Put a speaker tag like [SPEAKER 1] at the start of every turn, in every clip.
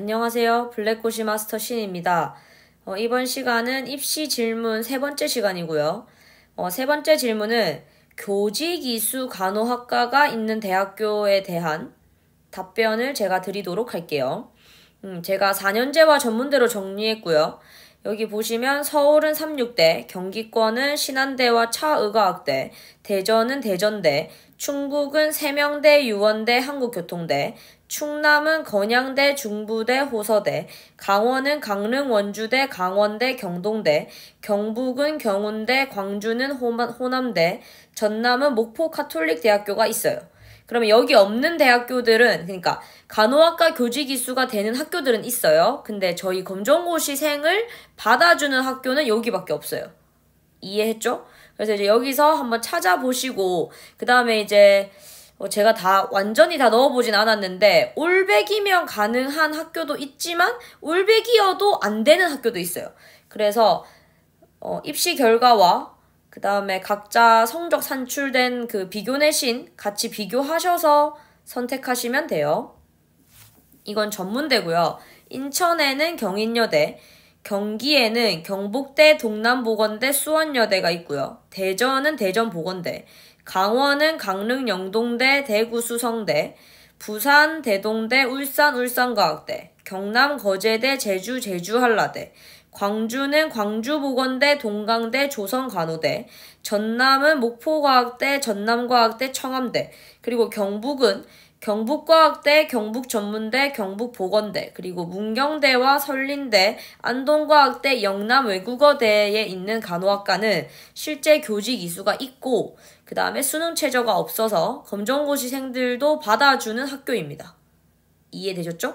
[SPEAKER 1] 안녕하세요. 블랙고시 마스터 신입니다. 어, 이번 시간은 입시 질문 세 번째 시간이고요. 어, 세 번째 질문은 교직이수 간호학과가 있는 대학교에 대한 답변을 제가 드리도록 할게요. 음, 제가 4년제와 전문대로 정리했고요. 여기 보시면 서울은 36대, 경기권은 신한대와 차의과학대, 대전은 대전대, 충북은 세명대, 유원대, 한국교통대, 충남은 건양대, 중부대, 호서대, 강원은 강릉, 원주대, 강원대, 경동대, 경북은 경운대, 광주는 호남대, 전남은 목포 카톨릭대학교가 있어요. 그러면 여기 없는 대학교들은 그러니까 간호학과 교직 이수가 되는 학교들은 있어요. 근데 저희 검정고시생을 받아주는 학교는 여기밖에 없어요. 이해했죠? 그래서 이제 여기서 한번 찾아보시고 그 다음에 이제 어, 제가 다 완전히 다 넣어보진 않았는데 올백이면 가능한 학교도 있지만 올백이어도 안 되는 학교도 있어요. 그래서 어, 입시 결과와 그 다음에 각자 성적 산출된 그 비교 내신 같이 비교하셔서 선택하시면 돼요. 이건 전문대고요. 인천에는 경인여대, 경기에는 경북대, 동남보건대, 수원여대가 있고요. 대전은 대전보건대, 강원은 강릉 영동대, 대구 수성대, 부산 대동대, 울산 울산과학대, 경남 거제대, 제주 제주한라대, 광주는 광주보건대, 동강대, 조선간호대, 전남은 목포과학대, 전남과학대, 청암대, 그리고 경북은 경북과학대, 경북전문대, 경북보건대, 그리고 문경대와 설린대, 안동과학대, 영남외국어대에 있는 간호학과는 실제 교직 이수가 있고, 그 다음에 수능 체저가 없어서 검정고시생들도 받아주는 학교입니다. 이해되셨죠?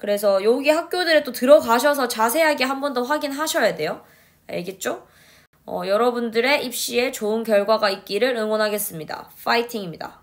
[SPEAKER 1] 그래서 여기 학교들에 또 들어가셔서 자세하게 한 번 더 확인하셔야 돼요. 알겠죠? 어, 여러분들의 입시에 좋은 결과가 있기를 응원하겠습니다. 파이팅입니다.